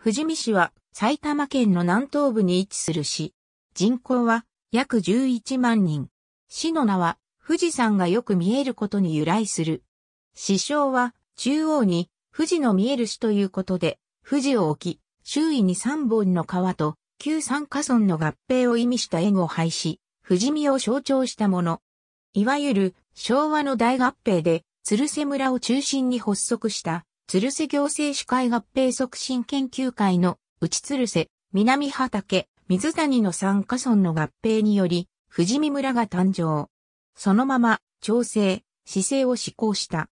富士見市は埼玉県の南東部に位置する市。人口は約11万人。市の名は富士山がよく見えることに由来する。市章は中央に富士の見える市ということで、富士を置き、周囲に3本の川と旧三河村の合併を意味した絵を廃し、富士見を象徴したもの。いわゆる昭和の大合併で鶴瀬村を中心に発足した鶴瀬行政主会合併促進研究会の内鶴瀬、南畑、水谷の参加村の合併により、富士見村が誕生。そのまま、調整、姿勢を施行した。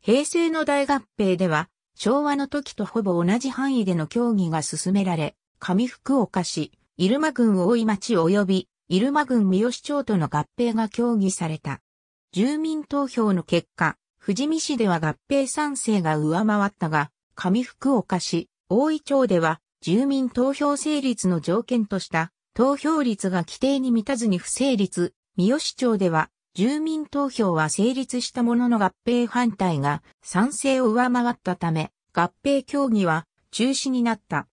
平成の大合併では、昭和の時とほぼ同じ範囲での協議が進められ、上福岡市、入間郡大井町及び、入間郡三好町との合併が協議された。住民投票の結果、富士見市では合併賛成が上回ったが、上福岡市、大井町では、住民投票成立の条件とした、投票率が規定に満たずに不成立、三好町では、住民投票は成立したものの合併反対が賛成を上回ったため、合併協議は中止になった。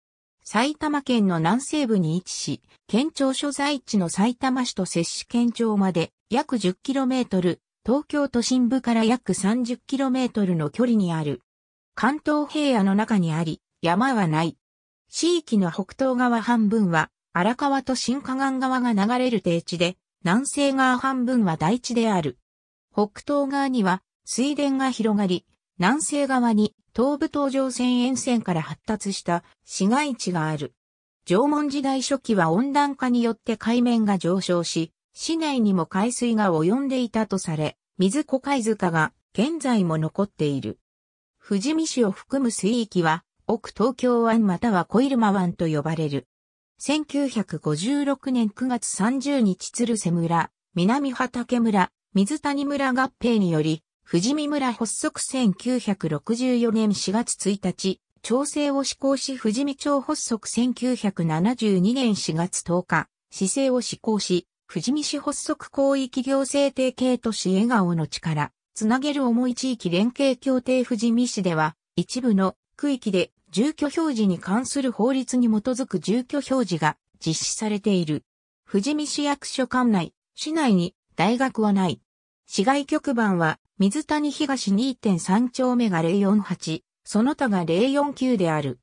埼玉県の南西部に位置し、県庁所在地の埼玉市と接種県庁まで約 10km、東京都心部から約 30km の距離にある。関東平野の中にあり、山はない。地域の北東側半分は荒川と新河岸側が流れる低地で、南西側半分は大地である。北東側には水田が広がり、南西側に東武東上線沿線から発達した市街地がある。縄文時代初期は温暖化によって海面が上昇し、市内にも海水が及んでいたとされ、水小貝塚が現在も残っている。富士見市を含む水域は、奥東京湾または小入間湾と呼ばれる。1956年9月30日鶴瀬村、南畑村、水谷村合併により、富士見村発足1964年4月1日、調整を施行し富士見町発足1972年4月10日、市政を施行し、富士見市発足広域行政提携都市笑顔の力、つなげる重い地域連携協定富士見市では、一部の区域で住居表示に関する法律に基づく住居表示が実施されている。富士見市役所管内、市内に大学はない。市外局番は水谷東2.3丁目が048、その他が049である。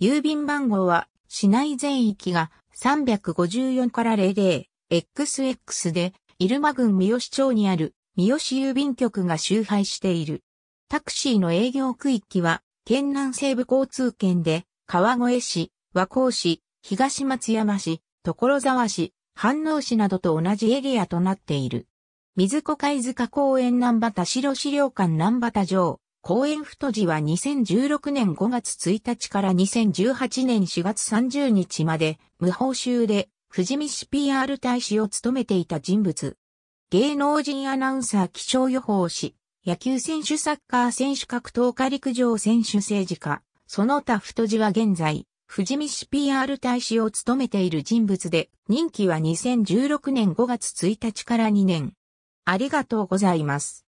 郵便番号は市内全域が354から00、XX で、入間郡三好町にある三好郵便局が周配している。タクシーの営業区域は、県南西部交通圏で、川越市、和光市、東松山市、所沢市、飯能市などと同じエリアとなっている。水子貝塚公園南畑白資料館南畑城、公園太字は2016年5月1日から2018年4月30日まで無報酬で富士見市 PR 大使を務めていた人物。芸能人アナウンサー気象予報士、野球選手サッカー選手格闘家陸上選手政治家、その他太字は現在、富士見市 PR 大使を務めている人物で、任期は2016年5月1日から2年。ありがとうございます。